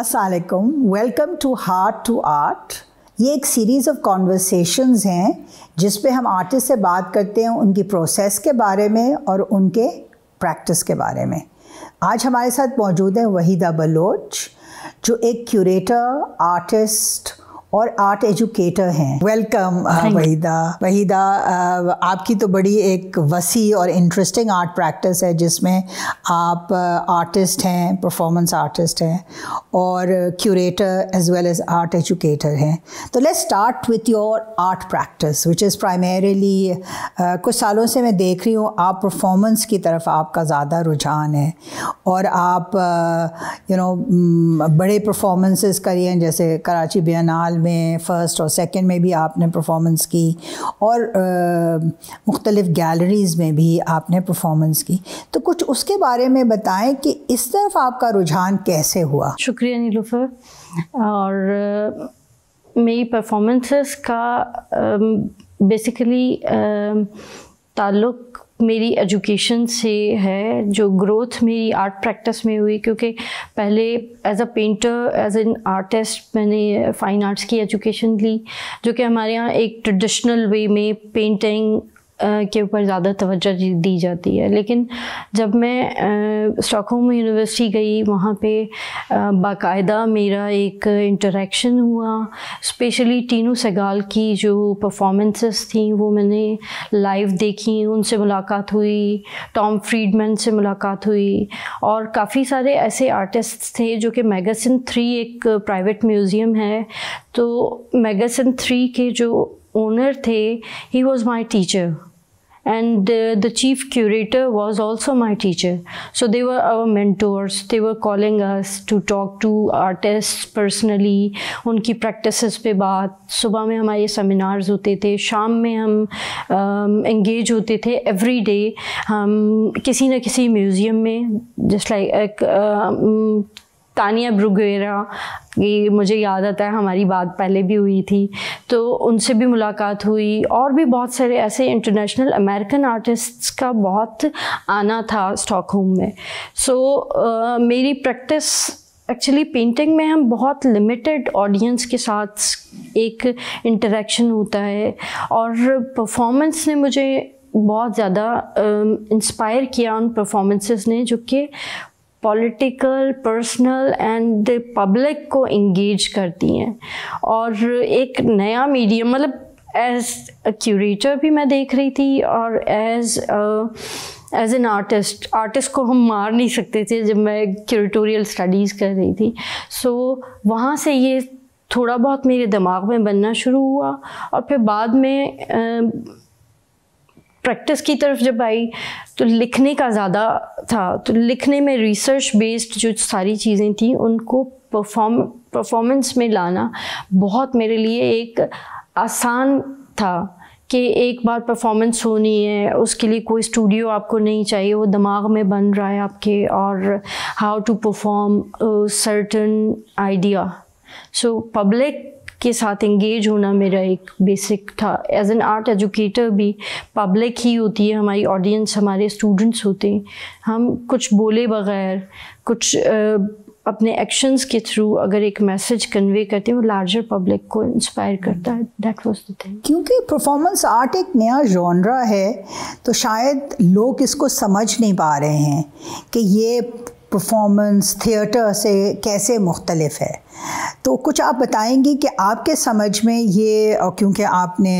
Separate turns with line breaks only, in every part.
असलकुम welcome to heart to art ये एक सीरीज़ ऑफ कॉन्वर्सेशंस हैं जिस पे हम आर्टिस्ट से बात करते हैं उनकी प्रोसेस के बारे में और उनके प्रैक्टिस के बारे में आज हमारे साथ मौजूद हैं वहीदा बलोच जो एक क्यूरेटर आर्टिस्ट और आर्ट एजुकेटर हैं वेलकम वहीदा वहीदा आपकी तो बड़ी एक वसी और इंटरेस्टिंग आर्ट प्रैक्टिस है जिसमें आप आर्टिस्ट uh, हैं परफॉर्मेंस आर्टिस्ट हैं और curator as well as art educator हैं तो let's start with your art practice which is primarily कुछ सालों से मैं देख रही हूँ आप परफॉर्मेंस की तरफ आपका ज़्यादा रुझान है और आप you uh, know you know, mm, बड़े परफॉर्मेंसेस करिए जैसे कराची बेनाल में फ़र्स्ट और सेकंड में भी आपने परफॉर्मेंस की और मुख्तलिफ़ गैलरीज़ में भी आपने परफॉर्मेंस की तो कुछ उसके बारे में बताएं कि इस तरफ आपका रुझान कैसे हुआ शुक्रिया नीलुफर और
मेरी परफॉर्मेंसेस का बेसिकली ताल्लुक़ मेरी एजुकेशन से है जो ग्रोथ मेरी आर्ट प्रैक्टिस में हुई क्योंकि पहले as a painter as an artist मैंने फ़ाइन आर्ट्स की एजुकेशन ली जो कि हमारे यहाँ एक ट्रेडिशनल वे में पेंटिंग के ऊपर ज़्यादा तवज्जो दी जाती है लेकिन जब मैं स्टॉकहोम यूनिवर्सिटी गई वहाँ पे बाकायदा मेरा एक इंटरेक्शन हुआ स्पेशली टीनू सगाल की जो परफॉर्मेंसेस थी वो मैंने लाइव देखी उनसे मुलाकात हुई टॉम फ्रीडमैन से मुलाकात हुई और काफ़ी सारे ऐसे आर्टिस्ट थे जो कि मैगसिन थ्री एक प्राइवेट म्यूज़ियम है तो मैगसिन थ्री के जो ओनर थे he was my teacher and uh, the chief curator was also my teacher so they were our mentors they were calling us to talk to artists personally उनकी practices पे बात सुबह में हमारे seminars होते थे शाम में हम um, engage होते थे every day हम किसी न किसी museum में just like uh, um, Tania ब्रुगेरा ये मुझे याद आता है हमारी बात पहले भी हुई थी तो उनसे भी मुलाकात हुई और भी बहुत सारे ऐसे इंटरनेशनल अमेरिकन आर्टिस्ट्स का बहुत आना था स्टॉकहोम में सो so, uh, मेरी प्रैक्टिस एक्चुअली पेंटिंग में हम बहुत लिमिटेड ऑडियंस के साथ एक इंटरेक्शन होता है और परफॉर्मेंस ने मुझे बहुत ज़्यादा इंस्पायर किया उन परफॉर्मेंसेस ने जो कि पॉलिटिकल पर्सनल एंड पब्लिक को इंगेज करती हैं और एक नया मीडियम मतलब एज अ क्यूरेटर भी मैं देख रही थी और as as an artist artist को हम मार नहीं सकते थे जब मैं क्यूरेटोरियल स्टडीज़ कर रही थी सो so, वहाँ से ये थोड़ा बहुत मेरे दिमाग में बनना शुरू हुआ और फिर बाद में प्रैक्टिस की तरफ जब आई तो लिखने का ज़्यादा था तो लिखने में रिसर्च बेस्ड जो सारी चीज़ें थी उनको परफॉर्म परफॉर्मेंस में लाना बहुत मेरे लिए एक आसान था कि एक बार परफॉर्मेंस होनी है उसके लिए कोई स्टूडियो आपको नहीं चाहिए वो दिमाग में बन रहा है आपके और how to perform certain idea so public के साथ इंगेज होना मेरा एक बेसिक था एज एन आर्ट एजुकेटर भी पब्लिक ही होती है हमारी ऑडियंस हमारे स्टूडेंट्स होते हैं हम कुछ बोले बगैर कुछ uh, अपने एक्शंस के थ्रू अगर एक मैसेज कन्वे करते हैं वो लार्जर पब्लिक को
इंस्पायर करता है दैट वाज द थिंग क्योंकि परफॉर्मेंस आर्ट एक नया जॉनरा है तो शायद लोग इसको समझ नहीं पा रहे हैं कि ये परफॉर्मेंस थिएटर से कैसे मुख्तलफ है तो कुछ आप बताएंगी कि आपके समझ में ये और क्योंकि आपने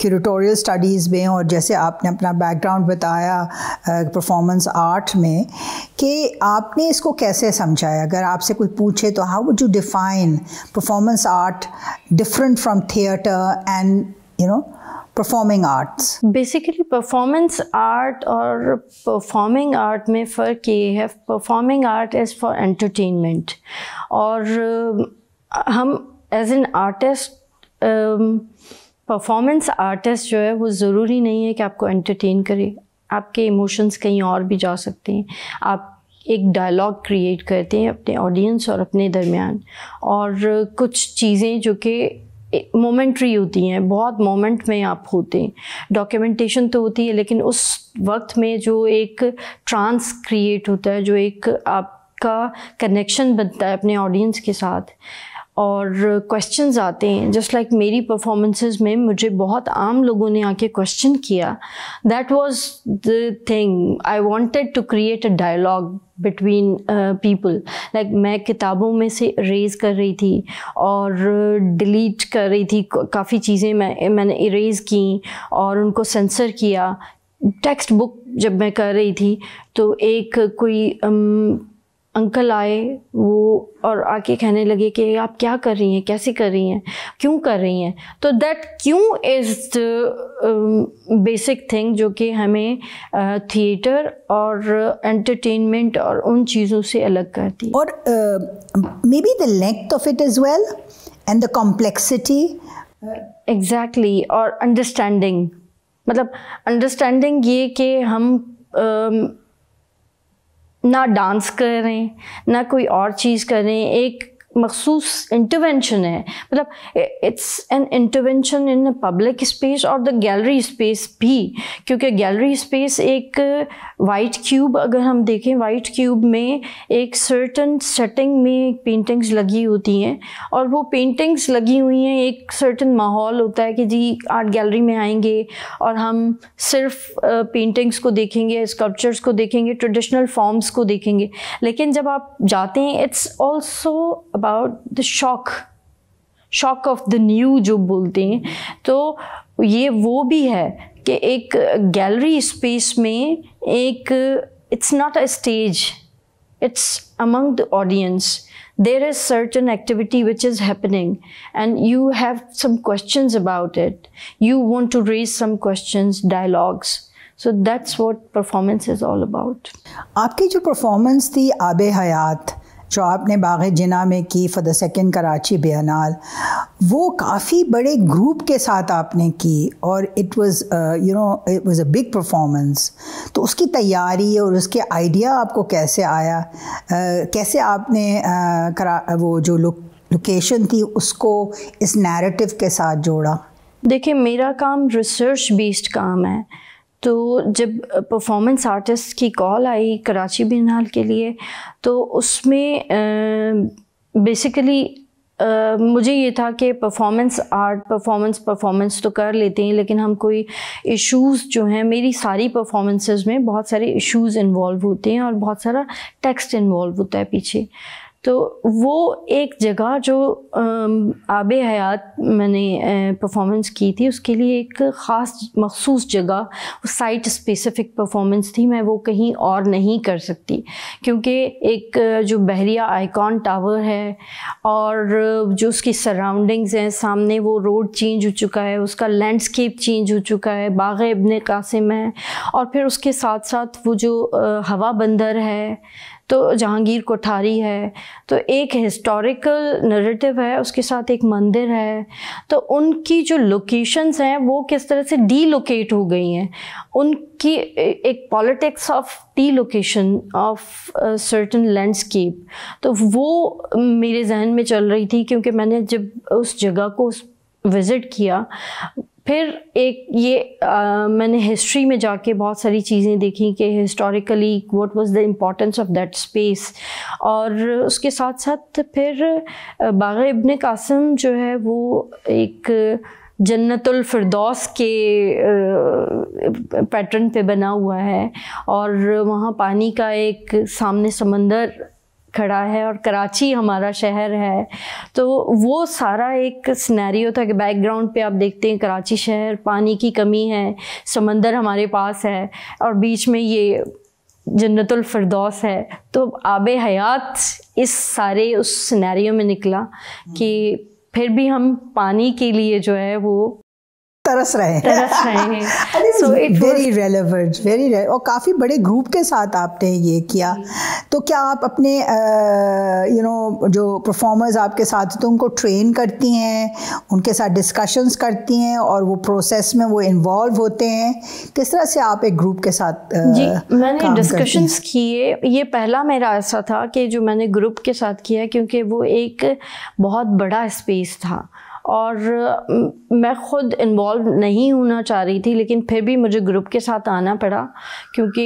क्यूरिटोरियल स्टडीज़ में और जैसे आपने अपना बैकग्राउंड बताया परफॉर्मेंस आर्ट में कि आपने इसको कैसे समझा है अगर आपसे कोई पूछे तो how would you define performance art different from theatre and you know performing arts basically performance
art और परफॉर्मिंग आर्ट में फ़र्क ये है performing art is for entertainment और हम as an artist performance artist जो है वो ज़रूरी नहीं है कि आपको एंटरटेन करे आपके इमोशंस कहीं और भी जा सकते हैं आप एक डायलॉग क्रिएट करते हैं अपने ऑडियंस और अपने दरमियान और कुछ चीज़ें जो कि मोमेंट्री होती हैं बहुत मोमेंट में आप होते हैं डॉक्यूमेंटेशन तो होती है लेकिन उस वक्त में जो एक ट्रांस क्रिएट होता है जो एक आपका कनेक्शन बनता है अपने ऑडियंस के साथ और क्वेश्चंस आते हैं जस्ट लाइक like मेरी परफॉर्मेंसेस में मुझे बहुत आम लोगों ने आके क्वेश्चन किया that was the thing I wanted to create a dialogue between people like मैं किताबों में से इरेज कर रही थी और डिलीट कर रही थी काफ़ी चीज़ें मैं मैंने इरेज की और उनको सेंसर किया टेक्स्ट बुक जब मैं कर रही थी तो एक कोई um, अंकल आए वो और आके कहने लगे कि आप क्या कर रही हैं कैसे कर रही हैं क्यों कर रही हैं तो दैट क्यों इज़ बेसिक थिंग जो कि हमें थिएटर uh, और एंटरटेनमेंट और उन चीज़ों से अलग
करती है और maybe the length of it is well and the complexity exactly और अंडरस्टैंडिंग मतलब अंडरस्टैंडिंग
ये कि हम uh, ना डांस करें ना कोई और चीज़ करें एक मखसूस इंटरवेंशन है मतलब it's an intervention in public space और द गैलरी स्पेस भी क्योंकि गैलरी स्पेस एक वाइट क्यूब अगर हम देखें वाइट क्यूब में एक सर्टन सेटिंग में पेंटिंग्स लगी होती हैं और वो पेंटिंग्स लगी हुई हैं एक सर्टन माहौल होता है कि जी आर्ट गैलरी में आएंगे और हम सिर्फ पेंटिंग्स को देखेंगे स्कल्पचर्स को देखेंगे ट्रेडिशनल फॉर्म्स को देखेंगे लेकिन जब आप जाते हैं it's also about the shock shock of the new जो बोलते हैं तो ये वो भी है कि एक गैलरी स्पेस में एक it's not a stage it's among the audience there is certain activity which is happening and you have some question about it you want to raise some question dialogues so
that's what performance is all about आपकी जो performance थी आब हयात जो आपने बाग जना में की for the second Karachi biennale वो काफ़ी बड़े ग्रुप के साथ आपने की और it was you know it was a big performance तो उसकी तैयारी और उसके आइडिया आपको कैसे आया uh, कैसे आपने uh, करा वो जो लोकेशन थी उसको इस नैरेटिव के साथ जोड़ा देखिए मेरा काम रिसर्च बेस्ड काम है तो
जब परफॉर्मेंस आर्टिस्ट की कॉल आई कराची बिनाल के लिए तो उसमें बेसिकली Uh, मुझे ये था कि परफॉर्मेंस आर्ट परफॉर्मेंस परफॉर्मेंस तो कर लेते हैं लेकिन हम कोई इश्यूज जो हैं मेरी सारी परफॉर्मेंसेस में बहुत सारे इश्यूज इन्वॉल्व होते हैं और बहुत सारा टेक्स्ट इन्वॉल्व होता है पीछे तो वो एक जगह जो आब हयात मैंने परफॉर्मेंस की थी उसके लिए एक ख़ास मखसूस जगह साइट स्पेसिफिक परफॉर्मेंस थी मैं वो कहीं और नहीं कर सकती क्योंकि एक जो बहरिया आइकॉन टावर है और जो उसकी सराउंडिंग्स हैं सामने वो रोड चेंज हो चुका है उसका लैंडस्केप चेंज हो चुका है बाग इबन कासिम है और फिर उसके साथ साथ वो जो हवा बंदर है तो जहांगीर कोठारी है तो एक हिस्टोरिकल नरेटिव है उसके साथ एक मंदिर है तो उनकी जो लोकेशंस हैं वो किस तरह से डीलोकेट हो गई हैं उनकी एक politics of the location of certain landscape तो वो मेरे जहन में चल रही थी क्योंकि मैंने जब उस जगह को विज़िट किया फिर एक ये आ, मैंने हिस्ट्री में जाके बहुत सारी चीज़ें देखी कि historically what was the importance of that space और उसके साथ साथ फिर बाग इबन कासम जो है वो एक जन्नतुल फिरदौस के पैटर्न पे बना हुआ है और वहाँ पानी का एक सामने समंदर खड़ा है और कराची हमारा शहर है तो वो सारा एक स्नैरियो था कि बैकग्राउंड पे आप देखते हैं कराची शहर पानी की कमी है समंदर हमारे पास है और बीच में ये जन्नतुल फरदौस है तो आब हयात इस सारे उस सिनेरियो में निकला कि फिर भी हम पानी के लिए जो है वो तरस रहे हैं
so it very relevant very और काफ़ी बड़े ग्रुप के साथ आपने ये किया तो क्या आप अपने यू नो जो परफॉर्मर्स आपके साथ तो उनको ट्रेन करती हैं उनके साथ डिस्कशंस करती हैं और वो प्रोसेस में वो इन्वॉल्व होते हैं किस तरह से आप एक ग्रुप के साथ आ, जी मैंने डिस्कशंस
किए ये पहला मेरा ऐसा था कि जो मैंने ग्रुप के साथ किया क्योंकि वो एक बहुत बड़ा स्पेस था और मैं ख़ुद इन्वॉल्व नहीं होना चाह रही थी लेकिन फिर भी मुझे ग्रुप के साथ आना पड़ा क्योंकि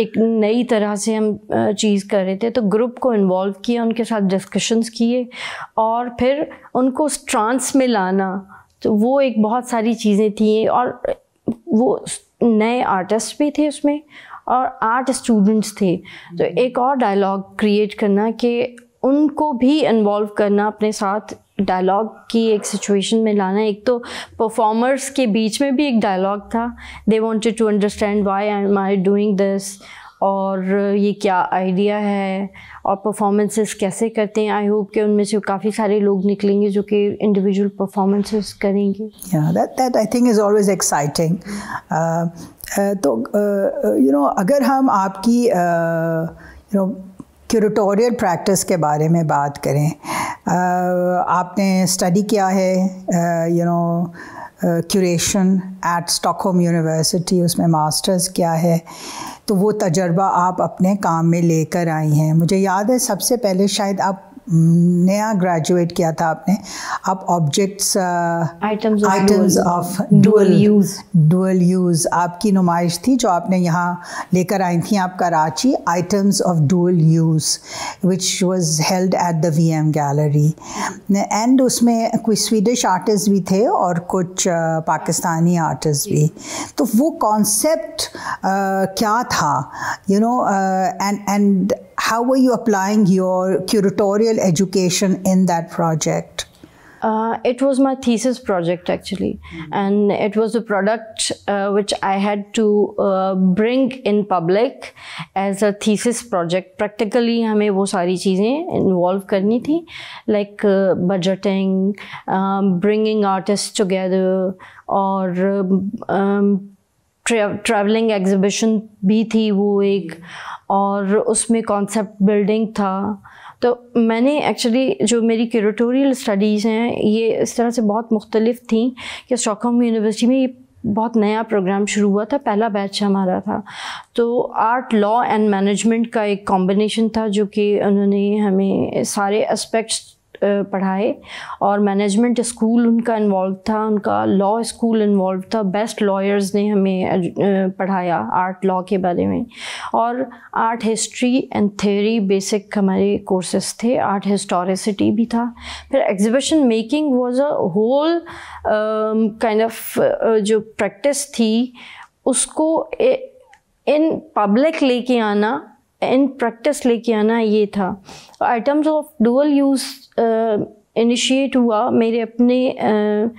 एक नई तरह से हम चीज़ कर रहे थे तो ग्रुप को इन्वॉल्व किया उनके साथ डिस्कशंस किए और फिर उनको उस ट्रांस में लाना तो वो एक बहुत सारी चीज़ें थी और वो नए आर्टिस्ट भी थे उसमें और आर्ट स्टूडेंट्स थे तो एक और डायलॉग क्रिएट करना कि उनको भी इन्वॉल्व करना अपने साथ डायलॉग की एक सिचुएशन में लाना एक तो परफॉर्मर्स के बीच में भी एक डायलॉग था they wanted to understand why I am I doing this और ये क्या आइडिया है और परफॉर्मेंसेस कैसे करते हैं आई होप कि उनमें से काफ़ी सारे लोग निकलेंगे जो कि इंडिविजुअल
परफॉर्मेंसेस करेंगे that that I think is always exciting तो यू uh, नो uh, अगर हम आपकी you uh, know you know, curatorial practice के बारे में बात करें आपने स्टडी किया है you know curation at Stockholm University उसमें मास्टर्स किया है तो वो तजर्बा आप अपने काम में लेकर आई हैं मुझे याद है सबसे पहले शायद आप नया ग्रेजुएट किया था आपने आप objects items of dual use dual use आपकी नुमाइश थी जो आपने यहाँ लेकर आई थी आप Karachi items of dual use which was held at the V M gallery and उसमें कुछ स्वीडिश आर्टिस्ट भी थे और कुछ uh, पाकिस्तानी आर्टिस्ट भी तो वो कॉन्सेप्ट uh, क्या था you know and and how were you applying your curatorial education in that project?
Uh, it was my thesis project actually mm -hmm. and it was a product uh, which i had to uh, bring in public as a thesis project practically हमें वो सारी चीज़ें involve करनी थी like budgeting bringing artist together और travelling um, exhibition भी थी वो एक और उसमें कॉन्सेप्ट बिल्डिंग था तो मैंने एक्चुअली जो मेरी क्यूरेटोरियल स्टडीज़ हैं ये इस तरह से बहुत मुख्तलिफ थी कि स्टॉकहोम यूनिवर्सिटी में ये बहुत नया प्रोग्राम शुरू हुआ था पहला बैच हमारा था तो आर्ट लॉ एंड मैनेजमेंट का एक कॉम्बिनेशन था जो कि उन्होंने हमें सारे एस्पेक्ट्स पढ़ाए और मैनेजमेंट स्कूल उनका इन्वॉल्व था उनका लॉ स्कूल इन्वॉल्व था बेस्ट लॉयर्स ने हमें पढ़ाया आर्ट लॉ के बारे में और art history and theory basic हमारे कोर्सेस थे आर्ट हिस्टोरिसिटी भी था फिर exhibition making was a whole kind of जो प्रैक्टिस थी उसको ए, इन पब्लिक लेके आना एंड प्रैक्टिस लेके आना ये था items of dual use initiate हुआ मेरे अपने uh,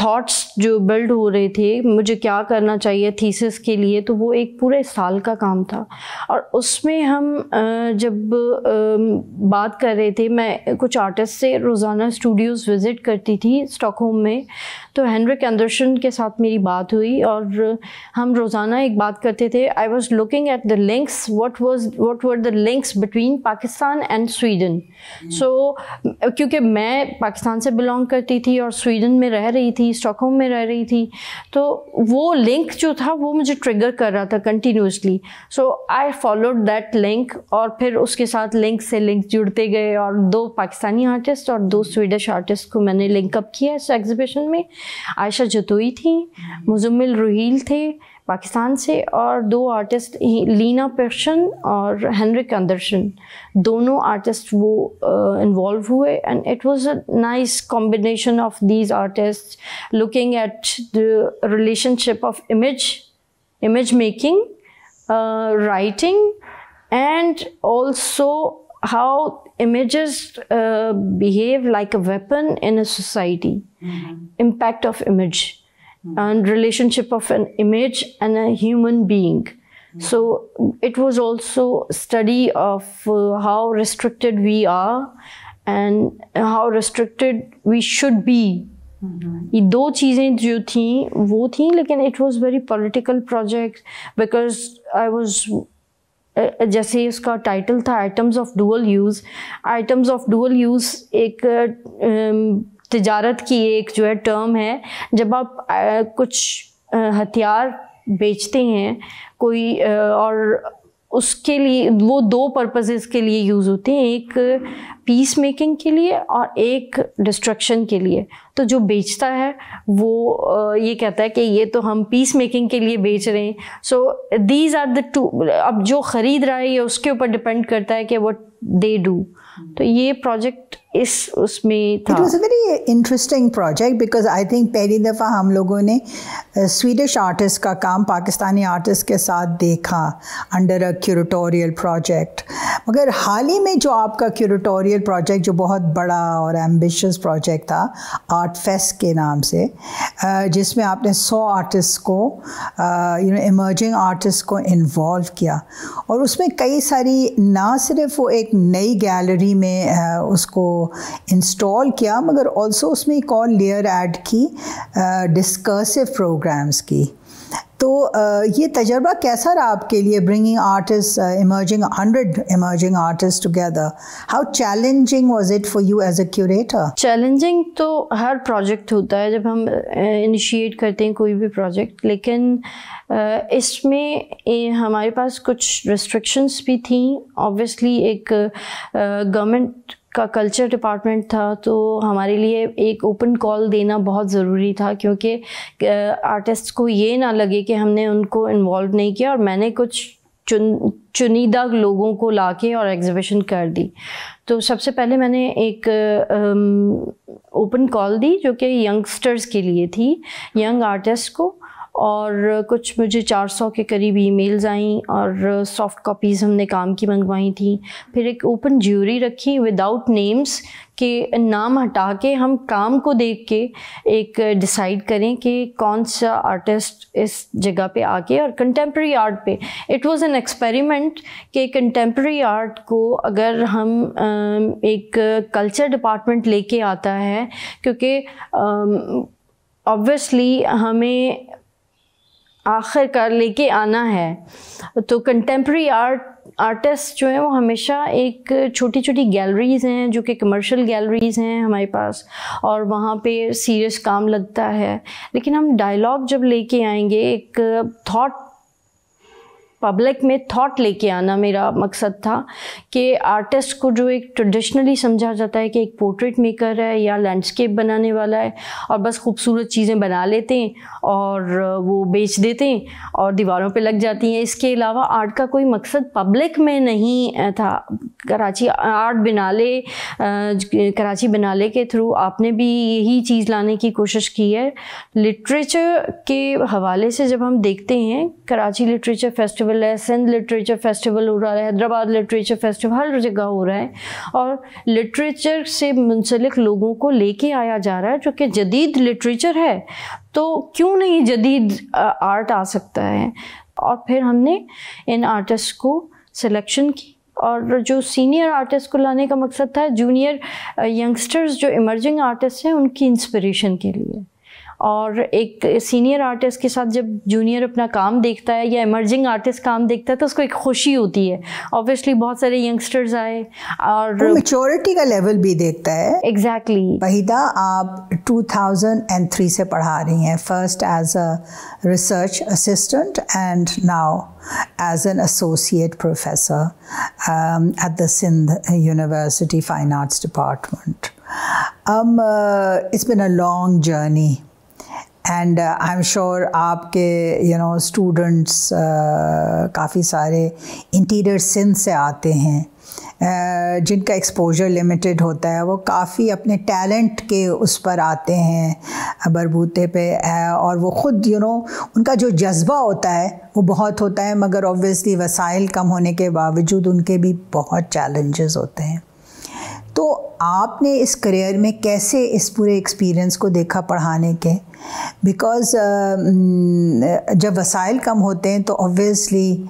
थॉट्स जो बिल्ड हो रहे थे मुझे क्या करना चाहिए थीसिस के लिए तो वो एक पूरे साल का काम था और उसमें हम जब बात कर रहे थे मैं कुछ आर्टिस्ट से रोज़ाना स्टूडियोज़ विज़िट करती थी स्टॉकहोम में तो हेनरिक एंडरसन के साथ मेरी बात हुई और हम रोज़ाना एक बात करते थे I was looking at the links what was what were the links between Pakistan and Sweden so क्योंकि मैं पाकिस्तान से बिलोंग करती थी और स्वीडन में रह रही थी स्टॉकहोम में रह रही थी तो वो लिंक जो था वो मुझे ट्रिगर कर रहा था continuously so I followed that link और फिर उसके साथ लिंक से लिंक जुड़ते गए और दो पाकिस्तानी आर्टिस्ट और दो स्वीडिश आर्टिस्ट को मैंने लिंकअप किया इस एग्जीबिशन में आयशा जतोई थी मुजम्मिल रोहील थे पाकिस्तान से और दो आर्टिस्ट लीना पर्शन और हेनरिक अंदरशन दोनों आर्टिस्ट वो इन्वॉल्व uh, हुए and it was a nice combination of these artist looking at the relationship of image image making, uh, writing, and also how images uh, behave like a weapon in a society. Mm -hmm. Impact of image. Hmm. and relationship of an image and a human being. Hmm. So it was also study of uh, how restricted we are and how restricted we should be. Hmm. ये दो चीज़ें जो थी वो थी लेकिन it was very political project because I was, जैसे इसका title था items of dual use. Items of dual use एक तजारत की एक जो है टर्म है जब आप कुछ हथियार बेचते हैं कोई और उसके लिए वो दो पर्पसेस के लिए यूज़ होते हैं एक पीस मेकिंग के लिए और एक डिस्ट्रक्शन के लिए तो जो बेचता है वो ये कहता है कि ये तो हम पीस मेकिंग के लिए बेच रहे हैं so these are the two अब जो ख़रीद रहा है ये उसके ऊपर डिपेंड करता है कि वट दे डू तो ये प्रोजेक्ट इस उसमें था it
was a very interesting project because I think पहली दफ़ा हम लोगों ने स्वीडिश आर्टिस्ट का काम पाकिस्तानी आर्टिस्ट के साथ देखा अंडर अ क्यूरेटोरियल प्रोजेक्ट मगर हाल ही में जो आपका क्यूरेटोरियल प्रोजेक्ट जो बहुत बड़ा और एम्बिशियस प्रोजेक्ट था आर्ट फेस्ट के नाम से जिसमें आपने सौ आर्टिस्ट को यू नो इमर्जिंग आर्टिस्ट को इन्वॉल्व किया और उसमें कई सारी ना सिर्फ वो एक नई गैलरी मेमोरी में उसको इंस्टॉल किया मगर ऑल्सो उसमें एक और लेयर ऐड की डिस्कर्सिव प्रोग्राम्स की तो ये तजर्बा कैसा रहा आपके लिए bringing artist emerging hundred emerging artist together how challenging was it for you as a curator challenging तो
हर प्रोजेक्ट होता है जब हम इनिशिएट करते हैं कोई भी प्रोजेक्ट लेकिन इसमें हमारे पास कुछ रिस्ट्रिक्शंस भी थी ऑब्वियसली एक गवर्नमेंट का कल्चर डिपार्टमेंट था तो हमारे लिए एक ओपन कॉल देना बहुत ज़रूरी था क्योंकि आर्टिस्ट को ये ना लगे कि हमने उनको इन्वॉल्व नहीं किया और मैंने कुछ चुन चुनीदा लोगों को ला के और एग्ज़िबिशन कर दी तो सबसे पहले मैंने एक ओपन कॉल दी जो कि यंगस्टर्स के लिए थी यंग आर्टिस्ट को और कुछ मुझे 400 के करीब ईमेल्स आईं और सॉफ्ट कॉपीज़ हमने काम की मंगवाई थी फिर एक ओपन ज्यूरी रखी विदाउट नेम्स के नाम हटा के हम काम को देख के एक डिसाइड करें कि कौन सा आर्टिस्ट इस जगह पे आके और कंटेम्प्रेरी आर्ट पे इट वाज एन एक्सपेरिमेंट कि कंटेम्प्रेरी आर्ट को अगर हम एक कल्चर डिपार्टमेंट लेके आता है क्योंकि ऑब्वियसली हमें आखिरकार लेके आना है तो कंटेम्प्रेरी आर्ट आर्टिस्ट जो हैं वो हमेशा एक छोटी छोटी गैलरीज़ हैं जो कि कमर्शियल गैलरीज़ हैं हमारे पास और वहाँ पे सीरियस काम लगता है लेकिन हम डायलॉग जब लेके आएंगे एक थॉट पब्लिक में थॉट लेके आना मेरा मकसद था कि आर्टिस्ट को जो एक ट्रेडिशनली समझा जाता है कि एक पोर्ट्रेट मेकर है या लैंडस्केप बनाने वाला है और बस खूबसूरत चीज़ें बना लेते हैं और वो बेच देते हैं और दीवारों पे लग जाती हैं इसके अलावा आर्ट का कोई मकसद पब्लिक में नहीं था कराची आर्ट ले कराची ले के थ्रू आपने भी यही चीज़ लाने की कोशिश की है लिटरेचर के हवाले से जब हम देखते हैं कराची लिटरेचर फेस्टिवल फेस्टिवल है सिंध लिटरेचर फेस्टिवल हो रहा है हैदराबाद लिटरेचर फेस्टिवल हर जगह हो रहा है और लिटरेचर से मुंसलिक लोगों को लेके आया जा रहा है जो कि जदीद लिटरेचर है तो क्यों नहीं जदीद आर्ट आ सकता है और फिर हमने इन आर्टिस्ट को सिलेक्शन की और जो सीनियर आर्टिस्ट को लाने का मकसद था जूनियर यंगस्टर्स जो इमर्जिंग आर्टिस्ट हैं उनकी इंस्पिरेशन के लिए और एक सीनियर आर्टिस्ट के साथ जब जूनियर अपना काम देखता है या इमर्जिंग आर्टिस्ट काम देखता है तो उसको एक खुशी होती है ऑब्वियसली बहुत सारे यंगस्टर्स
आए और मेचोरिटी का लेवल भी देखता है एग्जैक्टली exactly. वहीदा आप 2003 से पढ़ा रही हैं first as a research assistant and now as an associate professor at the Sindh University fine arts department Department. Um, uh, it's been a long journey and I am sure आपके you know students काफ़ी सारे interior Sindh से आते हैं uh, जिनका exposure limited होता है वो काफ़ी अपने टैलेंट के उस पर आते हैं बरबूते पे uh, और वो ख़ुद यू नो उनका जो जज्बा होता है वो बहुत होता है मगर ऑब्वियसली वसाइल कम होने के बावजूद उनके भी बहुत चैलेंजेस होते हैं तो आपने इस करियर में कैसे इस पूरे एक्सपीरियंस को देखा पढ़ाने के बिकॉज़ uh, mm, uh, जब वसाइल कम होते हैं तो ऑब्वियसली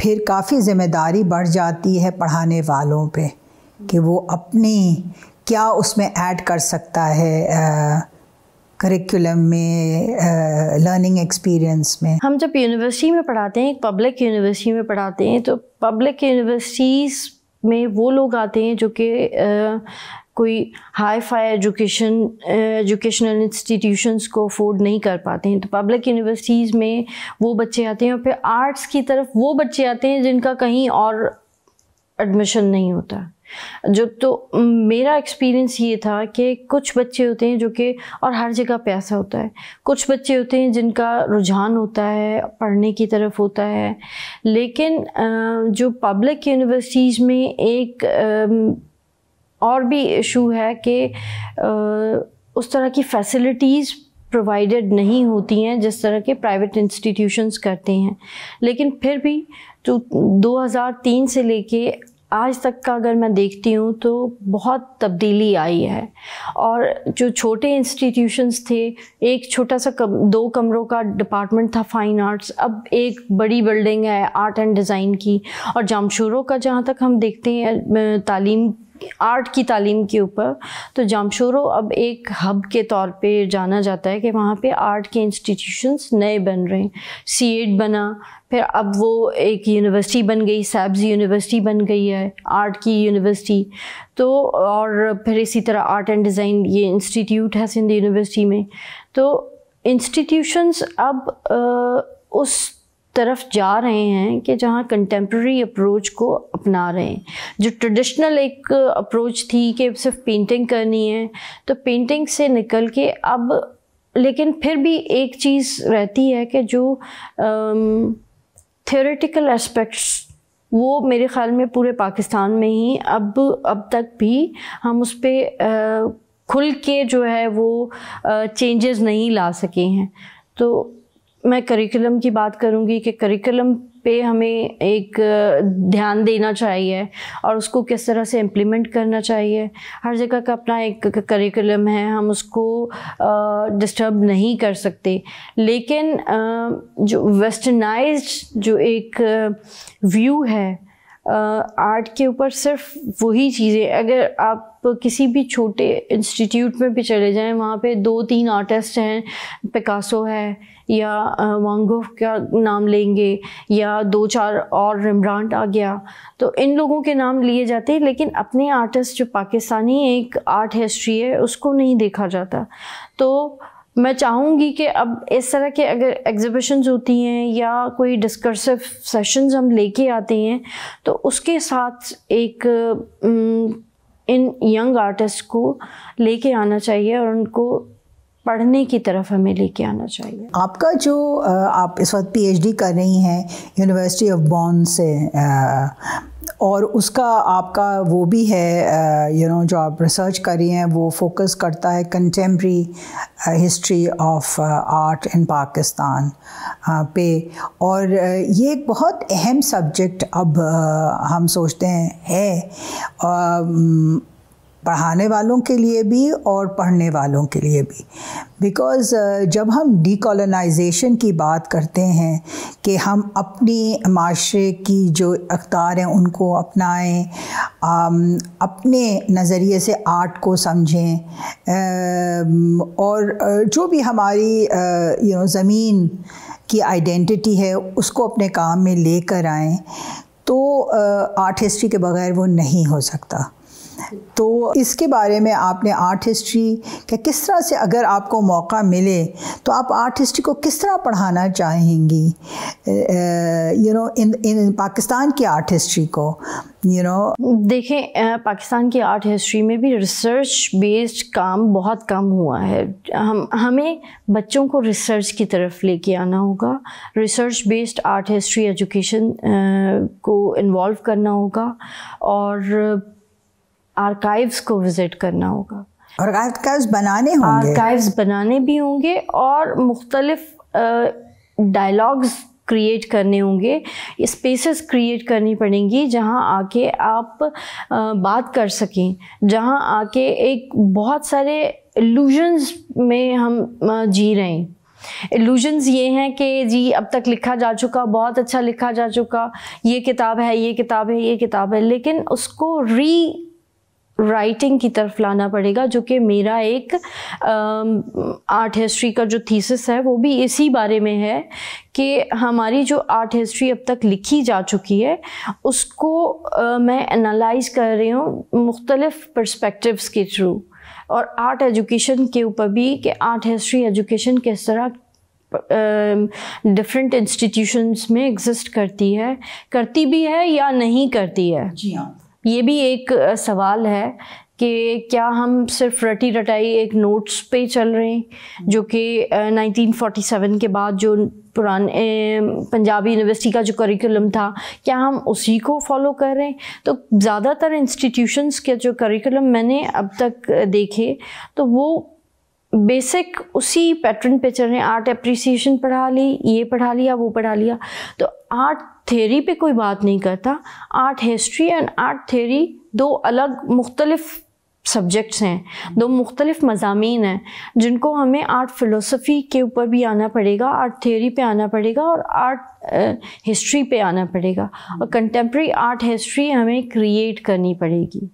फिर काफ़ी ज़िम्मेदारी बढ़ जाती है पढ़ाने वालों पे कि वो अपनी क्या उसमें ऐड कर सकता है करिकुलम uh, में लर्निंग एक्सपीरियंस में हम जब यूनिवर्सिटी
में पढ़ाते हैं पब्लिक यूनिवर्सिटी में पढ़ाते हैं तो पब्लिक यूनिवर्सिटीज़ में वो लोग आते हैं जो कि कोई hi-fi education educational institutions को अफोर्ड नहीं कर पाते हैं तो पब्लिक यूनिवर्सिटीज़ में वो बच्चे आते हैं और फिर आर्ट्स की तरफ वो बच्चे आते हैं जिनका कहीं और एडमिशन नहीं होता जो तो मेरा एक्सपीरियंस ये था कि कुछ बच्चे होते हैं जो कि और हर जगह पैसा होता है कुछ बच्चे होते हैं जिनका रुझान होता है पढ़ने की तरफ होता है लेकिन जो पब्लिक यूनिवर्सिटीज़ में एक और भी इशू है कि उस तरह की फैसिलिटीज़ प्रोवाइडेड नहीं होती हैं जिस तरह के प्राइवेट इंस्टीट्यूशंस करते हैं लेकिन फिर भी जो तो 2003 से लेके आज तक का अगर मैं देखती हूँ तो बहुत तब्दीली आई है और जो छोटे इंस्टीट्यूशंस थे एक छोटा सा कम, दो कमरों का डिपार्टमेंट था फाइन आर्ट्स अब एक बड़ी बिल्डिंग है आर्ट एंड डिज़ाइन की और जामशोरों का जहाँ तक हम देखते हैं तालीम आर्ट की तालीम के ऊपर तो जामशोरो अब एक हब के तौर पे जाना जाता है कि वहाँ पे आर्ट के इंस्टीट्यूशंस नए बन रहे हैं सी बना फिर अब वो एक यूनिवर्सिटी बन गई सैब्स यूनिवर्सिटी बन गई है आर्ट की यूनिवर्सिटी तो और फिर इसी तरह आर्ट एंड डिज़ाइन ये इंस्टीट्यूट है सिंध यूनिवर्सिटी में तो इंस्टीट्यूशंस अब आ, उस तरफ जा रहे हैं कि जहाँ कंटेम्प्रेरी अप्रोच को अपना रहे हैं जो ट्रेडिशनल एक अप्रोच थी कि सिर्फ पेंटिंग करनी है तो पेंटिंग से निकल के अब लेकिन फिर भी एक चीज़ रहती है कि जो थियोरेटिकल एस्पेक्ट्स वो मेरे ख़्याल में पूरे पाकिस्तान में ही अब अब तक भी हम उस पर खुल के जो है वो चेंजेस नहीं ला सके हैं तो मैं करिकुलम की बात करूँगी कि करिकुलम पे हमें एक ध्यान देना चाहिए और उसको किस तरह से इम्प्लीमेंट करना चाहिए हर जगह का अपना एक करिकुलम है हम उसको डिस्टर्ब नहीं कर सकते लेकिन जो वेस्टर्नाइज जो एक व्यू है आर्ट के ऊपर सिर्फ वही चीज़ें अगर आप किसी भी छोटे इंस्टीट्यूट में भी चले जाएं वहाँ पे दो तीन आर्टिस्ट हैं पिकासो है या वांगोफ का नाम लेंगे या दो चार और रेमब्रांड आ गया तो इन लोगों के नाम लिए जाते हैं लेकिन अपने आर्टिस्ट जो पाकिस्तानी एक आर्ट हिस्ट्री है उसको नहीं देखा जाता तो मैं चाहूँगी कि अब इस तरह के अगर एग्जिबिशन होती हैं या कोई डिस्कर्सिव सेशंस हम लेके आते हैं तो उसके साथ एक इन यंग आर्टिस्ट को लेके आना चाहिए और उनको पढ़ने की तरफ हमें लेके आना चाहिए
आपका जो आप इस वक्त पीएचडी कर रही हैं यूनिवर्सिटी ऑफ बॉन से और उसका आपका वो भी है यू नो जो आप रिसर्च कर रही हैं वो फोकस करता है contemporary history of art in Pakistan पे और ये एक बहुत अहम सब्जेक्ट अब हम सोचते हैं है पढ़ाने वालों के लिए भी और पढ़ने वालों के लिए भी बिकॉज़ uh, जब हम डिकॉलोनाइजेशन की बात करते हैं कि हम अपनी माशरे की जो अख्तार हैं उनको अपनाएं um, अपने नज़रिए से आर्ट को समझें um, और uh, जो भी हमारी यू नो ज़मीन की आइडेंटिटी है उसको अपने काम में लेकर आएं तो आर्ट uh, हिस्ट्री के बगैर वो नहीं हो सकता तो इसके बारे में आपने आर्ट हिस्ट्री के किस तरह से अगर आपको मौका मिले तो आप आर्ट हिस्ट्री को किस तरह पढ़ाना चाहेंगी you know in in Pakistan की आर्ट हिस्ट्री को यू you नो know?
देखें
पाकिस्तान की आर्ट हिस्ट्री
में भी रिसर्च बेस्ड काम बहुत कम हुआ है हम हमें बच्चों को रिसर्च की तरफ लेके आना होगा research based art history education को इन्वॉल्व करना होगा और आर्काइव्स को विज़िट करना होगा और आर्काइव्स बनाने
होंगे आर्काइव्स
बनाने भी होंगे और मुख्तलिफ डायलॉग्स क्रिएट करने होंगे स्पेसेस क्रिएट करनी पड़ेंगी जहां आके आप बात कर सकें जहां आके एक बहुत सारे इल्यूजन्स में हम जी रहे हैं इल्यूजन्स ये हैं कि जी अब तक लिखा जा चुका बहुत अच्छा लिखा जा चुका ये किताब है ये किताब है ये किताब है लेकिन उसको री राइटिंग की तरफ लाना पड़ेगा जो कि मेरा एक आर्ट हिस्ट्री का जो थीसिस है वो भी इसी बारे में है कि हमारी जो आर्ट हिस्ट्री अब तक लिखी जा चुकी है उसको आ, मैं एनालाइज कर रही हूँ मुख्तलिफ़ पर्सपेक्टिव्स के थ्रू और आर्ट एजुकेशन के ऊपर भी कि आर्ट हिस्ट्री एजुकेशन किस तरह डिफरेंट इंस्टीट्यूशंस में एग्जिस्ट करती है करती भी है या नहीं करती है जी हाँ ये भी एक सवाल है कि क्या हम सिर्फ रटी रटाई एक नोट्स पे चल रहे हैं जो कि 1947 के बाद जो पुराने पंजाबी यूनिवर्सिटी का जो करिकुलम था क्या हम उसी को फॉलो कर रहे हैं तो ज़्यादातर इंस्टीट्यूशंस के जो करिकुलम मैंने अब तक देखे तो वो बेसिक उसी पैटर्न पे चल रहे हैं आर्ट अप्रिसिएशन पढ़ा ली ये पढ़ा लिया वो पढ़ा लिया तो आर्ट थेरी पे कोई बात नहीं करता art history and art theory दो अलग मुख्तलफ़ सब्जेक्ट्स हैं दो मुख्तलिफ मजामी हैं जिनको हमें आर्ट फ़िलोसफ़ी के ऊपर भी आना पड़ेगा आर्ट थेरी पे आना पड़ेगा और आर्ट हिस्ट्री पे आना पड़ेगा और कंटेम्प्रेरी आर्ट हिस्ट्री हमें क्रिएट करनी पड़ेगी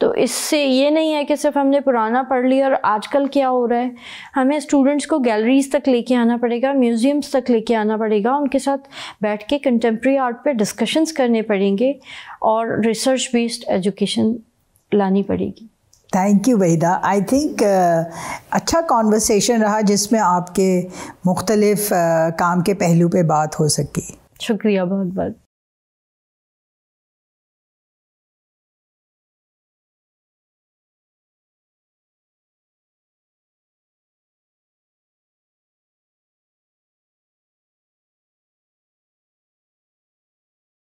तो इससे ये नहीं है कि सिर्फ हमने पुराना पढ़ लिया और आजकल क्या हो रहा है हमें स्टूडेंट्स को गैलरीज तक लेके आना पड़ेगा म्यूज़ियम्स तक लेके आना पड़ेगा उनके साथ बैठ के कंटेम्प्रेरी आर्ट पे डिस्कशंस करने पड़ेंगे और रिसर्च बेस्ड एजुकेशन
लानी पड़ेगी thank you Waheeda I think अच्छा कॉन्वर्सेशन रहा जिसमें आपके मुख्तलिफ़ uh, काम के पहलू पे बात हो सकी शुक्रिया बहुत बहुत